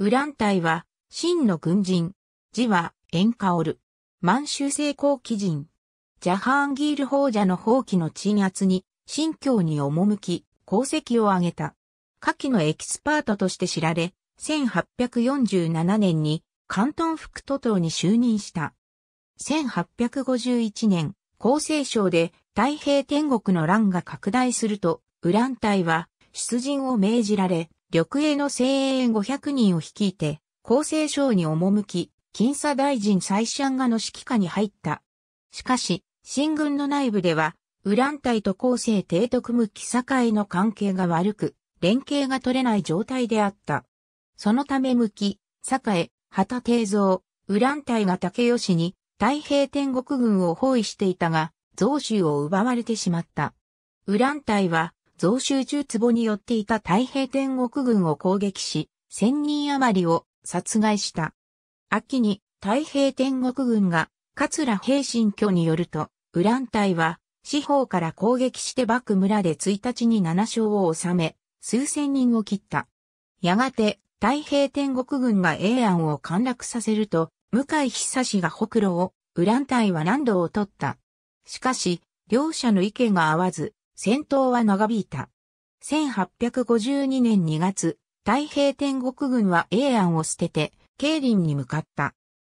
ウラン隊は、真の軍人。字は、エンカオル。満州成功基人。ジャハーンギール法者の放棄の鎮圧に、新教に赴き、功績を挙げた。下記のエキスパートとして知られ、1847年に、関東副都党に就任した。1851年、厚生省で太平天国の乱が拡大すると、ウラン隊は出陣を命じられ、緑営の精鋭500人を率いて、厚生省に赴き、金佐大臣蔡シ案画の指揮下に入った。しかし、新軍の内部では、ウラン隊と厚生帝徳向き。境の関係が悪く、連携が取れない状態であった。そのため向き、栄、旗定蔵、ウラン隊が竹吉に太平天国軍を包囲していたが、増州を奪われてしまった。ウラン隊は増収中壺によっていた太平天国軍を攻撃し、千人余りを殺害した。秋に太平天国軍が桂平新居によると、ウラン隊は四方から攻撃して幕村で1日に7勝を収め、数千人を切った。やがて太平天国軍が永安を陥落させると、向井久志が北路を、ウラン隊は何度を取った。しかし、両者の意見が合わず、戦闘は長引いた。1852年2月、太平天国軍は永安を捨てて、慶林に向かった。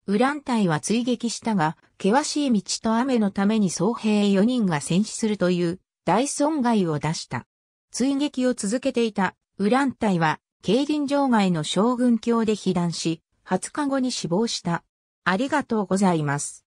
ウラン隊は追撃したが、険しい道と雨のために総兵4人が戦死するという大損害を出した。追撃を続けていたウラン隊は、慶林城外の将軍橋で被弾し、20日後に死亡した。ありがとうございます。